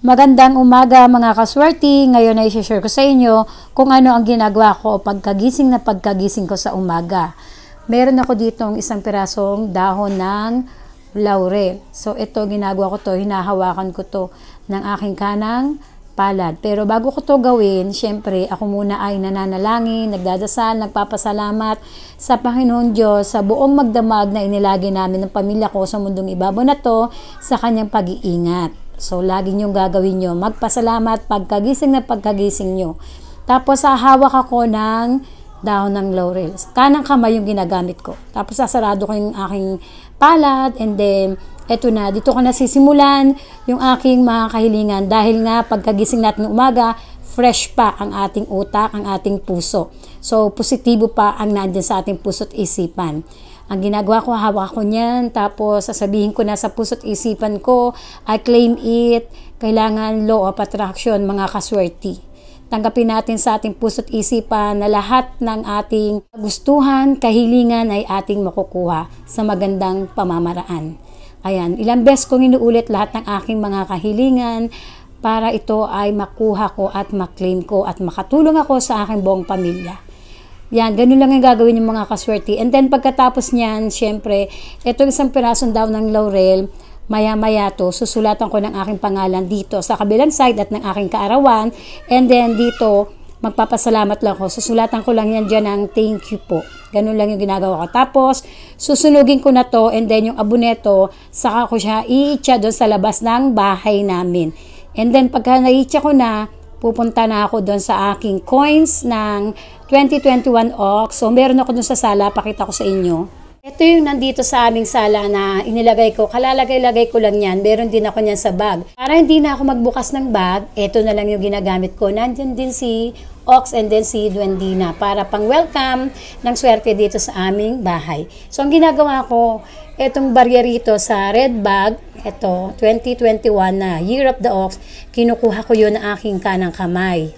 Magandang umaga mga kaswerte. Ngayon ay share ko sa inyo kung ano ang ginagawa ko o pagkagising na pagkagising ko sa umaga. Meron ako dito ng isang pirasong dahon ng laurel. So ito ginagawa ko to, hinahawakan ko to ng aking kanang palad. Pero bago ko to gawin, syempre ako muna ay nananalangin, nagdadasal, nagpapasalamat sa Panginoon Diyos sa buong magdamag na inilagi namin ng pamilya ko sa mundong ibabaw na to sa kanyang pag-iingat. So, lagi nyong gagawin nyo. Magpasalamat pagkagising na pagkagising nyo. Tapos, hahawak ako ng dahon ng laurel. Kanang kamay yung ginagamit ko. Tapos, sasarado ko yung aking palad. And then, eto na, dito ko na sisimulan yung aking mga kahilingan. Dahil nga, pagkagising natin umaga, fresh pa ang ating utak, ang ating puso. So, positibo pa ang nandiyan sa ating puso't isipan. Ang ginagawa ko, hawak ko niyan, tapos sasabihin ko na sa puso't isipan ko, I claim it, kailangan law of attraction, mga kaswerte. Tanggapin natin sa ating puso't isipan na lahat ng ating gustuhan, kahilingan ay ating makukuha sa magandang pamamaraan. Ayan, ilang beses kong inuulit lahat ng aking mga kahilingan, para ito ay makuha ko at maklaim ko at makatulong ako sa aking buong pamilya. Yan, ganun lang yung gagawin yung mga kaswerte. And then pagkatapos niyan, syempre, ito isang pirasong daw ng laurel, maya-maya to, susulatan ko ng aking pangalan dito sa kabilang side at ng aking kaarawan. And then dito, magpapasalamat lang ko. Susulatan ko lang yan dyan ng thank you po. Ganun lang yung ginagawa ko. Tapos, susunugin ko na to and then yung aboneto, saka ko siya iitsa doon sa labas ng bahay namin. And then pagka na-reach ako na, pupunta na ako doon sa aking coins ng 2021 OX. So meron ako doon sa sala, pakita ko sa inyo. Ito yung nandito sa aming sala na inilagay ko. Kalalagay-lagay ko lang yan. Meron din ako niyan sa bag. Para hindi na ako magbukas ng bag, ito na lang yung ginagamit ko. Nandiyan din si Ox and then si Duendina para pang-welcome ng swerte dito sa aming bahay. So, ang ginagawa ko, itong barya rito sa red bag, ito, 2021 na, Year of the Ox, kinukuha ko yun ng aking kanang kamay.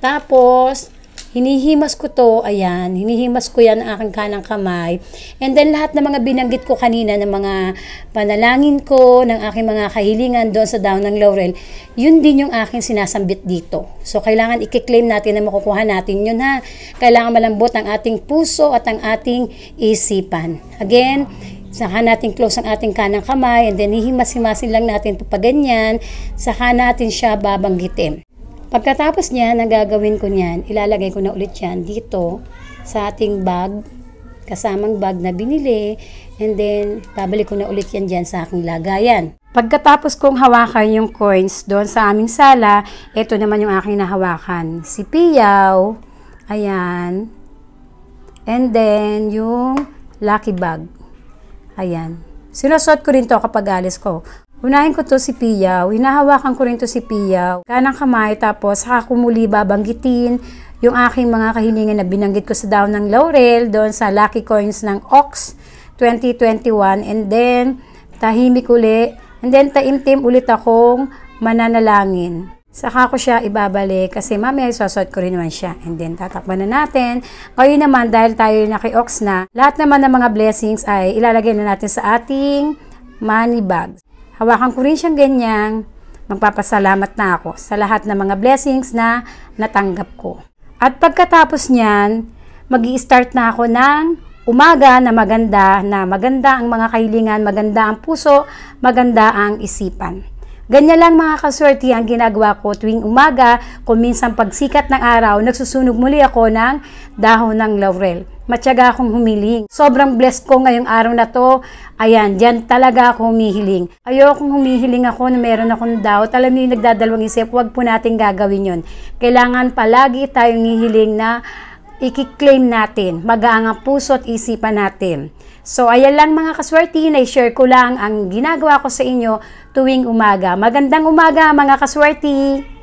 Tapos, Hinihimas ko to, ayan, hinihimas ko yan ang aking kanang kamay. And then lahat ng mga binanggit ko kanina ng mga panalangin ko, ng aking mga kahilingan doon sa down ng laurel, yun din yung aking sinasambit dito. So kailangan i-claim natin na makukuha natin yun ha. Kailangan malambot ang ating puso at ang ating isipan. Again, Saka natin close ang ating kanang kamay and then hihimas-himasin lang natin pa ganyan. Saka natin siya babanggitin. Pagkatapos niya, nagagawin ko niyan, ilalagay ko na ulit yan dito sa ating bag, kasamang bag na binili, and then babalik ko na ulit yan dyan sa aking lagayan. Pagkatapos kong hawakan yung coins doon sa aming sala, ito naman yung aking nahawakan. Si Piyaw, ayan, and then yung lucky bag, ayan. Sinusot ko rin to kapag alis ko. Unahin ko to si Piyaw. Hinahawakan ko rin to si Piyaw. Kanang kamay tapos saka babanggitin yung aking mga kahilingan na binanggit ko sa down ng laurel doon sa lucky coins ng Ox 2021 and then tahimik uli and then taimtim ulit akong mananalangin. Saka ko siya ibabalik kasi mamaya isosot ko rin naman siya. And then tatakpan na natin. Kayo naman dahil tayo na kay Ox na, lahat naman ng mga blessings ay ilalagay na natin sa ating money bag. Hawakan ko rin siyang ganyan. Magpapasalamat na ako sa lahat ng mga blessings na natanggap ko. At pagkatapos niyan, mag start na ako ng umaga na maganda, na maganda ang mga kahilingan, maganda ang puso, maganda ang isipan. Ganyan lang mga kaswerte ang ginagawa ko tuwing umaga, kung minsan pagsikat ng araw, nagsusunog muli ako ng dahon ng laurel matyaga akong humiling. Sobrang blessed ko ngayong araw na to. Ayan, dyan talaga ako humihiling. Ayokong humihiling ako na meron akong doubt. Alam niyo nagdadalawang isip, huwag po natin gagawin yon. Kailangan palagi tayong hihiling na ikiklaim natin, magaang ang puso at isipan natin. So, ayan lang mga kaswerte, na-share ko lang ang ginagawa ko sa inyo tuwing umaga. Magandang umaga mga kaswerte!